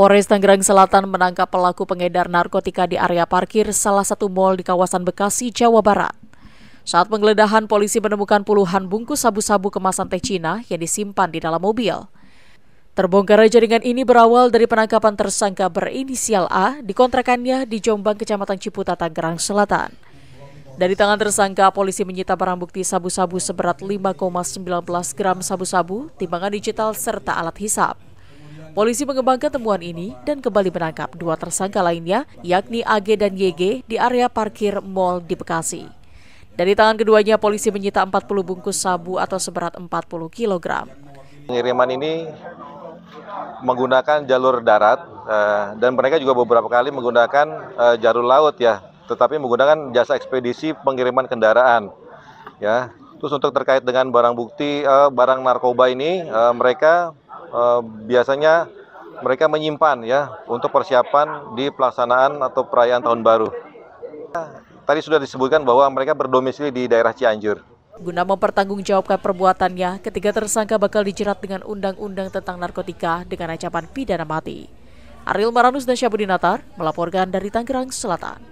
Polres Tangerang Selatan menangkap pelaku pengedar narkotika di area parkir salah satu mal di kawasan Bekasi, Jawa Barat. Saat penggeledahan, polisi menemukan puluhan bungkus sabu-sabu kemasan teh Cina yang disimpan di dalam mobil. Terbongkar jaringan ini berawal dari penangkapan tersangka berinisial A di kontrakannya di Jombang, Kecamatan Ciputat, Tangerang Selatan. Dari tangan tersangka, polisi menyita barang bukti sabu-sabu seberat 5,19 gram sabu-sabu, timbangan digital, serta alat hisap. Polisi mengembangkan temuan ini dan kembali menangkap dua tersangka lainnya, yakni AG dan YG, di area parkir mall di Bekasi. Dari tangan keduanya, polisi menyita 40 bungkus sabu atau seberat 40 kg. Pengiriman ini menggunakan jalur darat eh, dan mereka juga beberapa kali menggunakan eh, jalur laut ya, tetapi menggunakan jasa ekspedisi pengiriman kendaraan. Ya, Terus untuk terkait dengan barang bukti eh, barang narkoba ini mereka Eh, biasanya mereka menyimpan ya untuk persiapan di pelaksanaan atau perayaan tahun baru. Tadi sudah disebutkan bahwa mereka berdomisili di daerah Cianjur. Guna mempertanggungjawabkan perbuatannya, ketiga tersangka bakal dijerat dengan Undang-Undang tentang Narkotika dengan ancaman pidana mati. Ariel Maranus dan Syabudin Natar melaporkan dari Tangerang Selatan.